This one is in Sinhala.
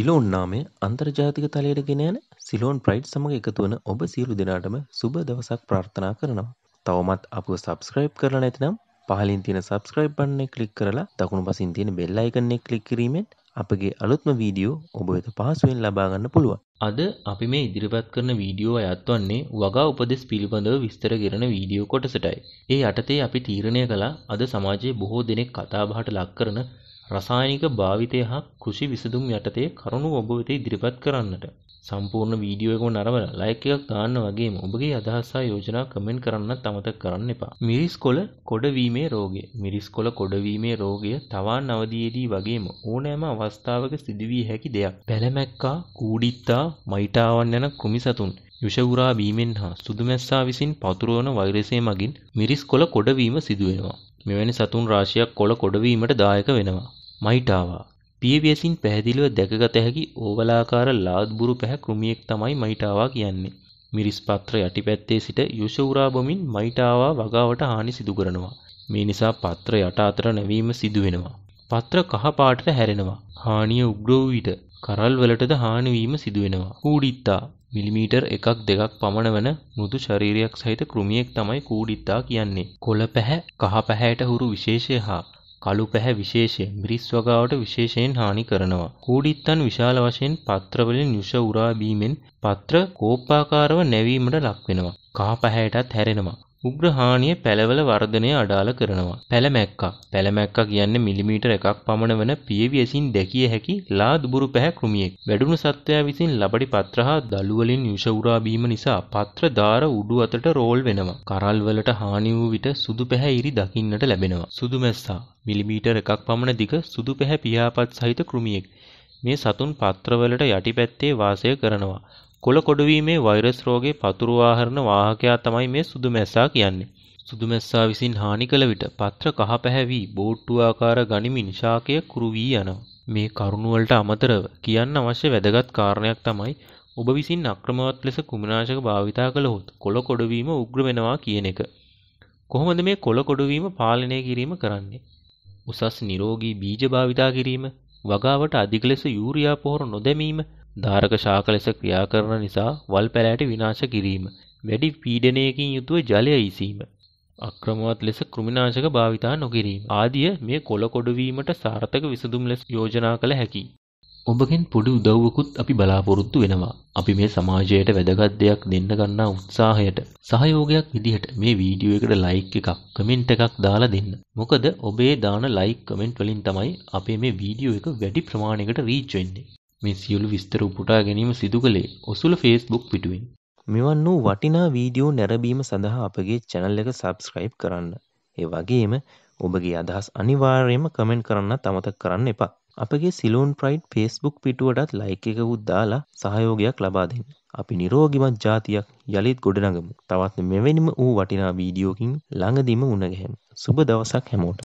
සිලෝන් නාමය අන්තර්ජාතික තලයට ගෙන යන සිලෝන් ප්‍රයිඩ් සමඟ එකතු වන ඔබ සියලු දෙනාටම සුබ දවසක් ප්‍රාර්ථනා කරනවා. තවමත් අප සබස්ක්‍රයිබ් කරලා නැතිනම් පහලින් තියෙන සබස්ක්‍රයිබ් බන්නේ කලික් කරලා දකුණු පසින් තියෙන බෙල්ලා එකන්නේ කලික් කිරීමෙන් අපගේ අලුත්ම වීඩියෝ ඔබ වෙත පහසුවෙන් ලබාගන්න පුළුවන්. අද අපි මේ ඉදිරිපත් කරන වීඩියෝ අයත්වන්නේ වගා උපදෙස් පිළිබඳව විස්තර කරන වීඩියෝ කොටසටයි. ඒ යටතේ අපි තීරණය කළා අද සමාජයේ බොහෝ දෙනෙක් කතාබහට ලක් කරන රසායනික භාවිතය හා කෘෂි විසඳුම් යටතේ කරුණු ඔබ වෙත ඉදිරිපත් කරන්නට සම්පූර්ණ වීඩියෝ එකම නරඹලා ලයික් එකක් දාන්න වගේම ඔබගේ අදහස් හා යෝජනා කමෙන්ට් කරන්නත් අමතක කරන්න එපා. මිරිස් කොළ කොඩවීමේ රෝගය. මිරිස් කොළ කොඩවීමේ රෝගය තවාන් අවධියේදී වගේම ඕනෑම අවස්ථාවක සිදුවී හැකි දෙයක්. පැලමැක්කා, කූඩිත්තා, මයිටාවන් යන කුමිසතුන් යුෂවුරා වීමෙන් හා සුදුමැස්සා විසින් පතුරවන වෛරසය මගින් මිරිස් කොළ කොඩවීම සිදුවෙනවා. මෙවැනි සතුන් රාශියක් කොළ කොඩවීමට දායක වෙනවා. මයිටාවා පියවියසින් පැහැදිලිව දැකගත හැකි ඕවලාකාර ලාත්බුරු පැහැ කෘමියෙක් තමයි මයිටාවා කියන්නේ. මිරිස් පත්‍ර යටිපැත්තේ සිට යුෂවුරා බොමින් මයිටාවා වගාවට හානි සිදු කරනවා. මේ නිසා පත්‍ර යට අතර නැවීම සිදු වෙනවා. පත්‍ර කහ පාටට හැරෙනවා. හානිය උග්‍ර වූ විට කරල් වලටද හානි වීම සිදු වෙනවා. කූඩිත්තා මිලිමීටර් එකක් දෙකක් පමණ වන මෘදු ශරීරයක් සහිත කෘමියෙක් තමයි කූඩිත්තා කියන්නේ. කොළ පැහැ කහ පැහැයට හුරු විශේෂය හා කළු පැහැ විශේෂයෙන් මිරිස් වගාවට විශේෂයෙන් හානි කරනවා. කූඩිත්තන් විශාල වශයෙන් පත්‍රවලින් යුෂ උරා බීමෙන් පත්‍ර කෝපාකාරව නැවීමට ලක්වෙනවා. කහ පැහැයටත් හැරෙනවා. උග්‍රහානිය පැලවල වර්ධනය අඩාල කරනවා. පැලමැක්කා. පැලමැක්කා කියන්නේ මිලිමීටර එකක් පමණ වන පියවි ඇසින් දැකිය හැකි ලා දුබුරු පැහැ කෘමියෙක්. වැඩුණු සත්වයා විසින් ලබඩි පත්‍ර හා දළු වලින් විෂ උරා බීම නිසා පත්‍ර දාර උඩු අතට රෝල් වෙනවා. කරල් වලට හානි වූ විට සුදු පැහැ ඉරි දකින්නට ලැබෙනවා. සුදු මැස්සා මිලිමීටර එකක් පමණ දිග සුදු පැහැ පියාපත් සහිත කෘමියෙක්. මේ සතුන් පත්‍රවලට යටිපැත්තේ වාසය කරනවා. කොළ කොඩවීමේ වෛරස් රෝගේ පතුරුවා හරින වාහකයා තමයි මේ සුදු මැස්සා කියන්නේ. සුදු මැස්සා විසින් හානි කළ විට පත්‍ර කහ පැහැවි බෝට්ටු ආකාර ගනිමින් ශාකය කුරු වී යනවා. මේ කරුණුවලට අමතරව කියන්න අවශ්‍ය වැදගත් කාරණයක් තමයි ඔබ විසින් අක්‍රමවත් ලෙස කුමනාශක භාවිතා කළහොත් කොළ කොඩවීම උග්‍ර වෙනවා කියන එක. කොහොමද මේ කොළ කොඩවීම පාලනය කිරීම කරන්නේ? උසස් නිරෝගී බීජ භාවිතා කිරීම, වගාවට අධික ලෙස යූරියා පොහොර නොදැමීම, ධාරක ශාක ලෙස ක්‍රියා කරන නිසා වල් පැලෑට විනාශ කිරීම. වැඩි පීඩනයකින් යුතුව ජලය ඉසීම. අක්‍රමවත් ලෙස කෘමිනාශක භාවිතා නොකිරීම ආදිය මේ කොළ කොඩවීමට සාර්ථක විසඳුම් ලෙස යෝජනා කළ හැකි. ඔබගෙන් පොඩි උදව්වකුත් අපි බලාපොරොත්තු වෙනවා. අපි මේ සමාජයට වැදගත් දෙයක් දෙන්න ගන්නා උත්සාහයට සහයෝගයක් විදිහට මේ වීඩියෝ එකට ලයික් එකක්, කමෙන්ට් එකක් දාලා දෙන්න. මොකද ඔබේ දාන ලයික් කමෙන්ට් වලින් තමයි අපේ මේ වීඩියෝ එක වැඩි ප්‍රමාණයකට රීච් වෙන්නේ. මේ සියලු විස්තර උපුටා ගැනීම සිදු කළේ ඔසුල ෆේස්බුක් පිටුවෙන්. මෙවන් වූ වටිනා වීඩියෝ නැරබීම සඳහා අපගේ චැනල් එක සබස්ක්‍රයිබ් කරන්න. ඒ වගේම ඔබගේ අදහස් අනිවාර්යයෙන්ම කමෙන්ට් කරන්න තමතක් කරන්න එපා. අපගේ සිලෝන් ප්‍රයිඩ් ෆේස්බුක් පිටුවටත් ලයික් එකකුත් දාලා සහයෝගයක් ලබා දෙන්න. අපි නිරෝගිමත් ජාතියක් යළිත් ගොඩනගමු. තවත් මෙවැනිම වූ වටිනා වීඩියෝකින් ළඟදීම උණගැහෙන. සුබ දවසක් හැමෝට.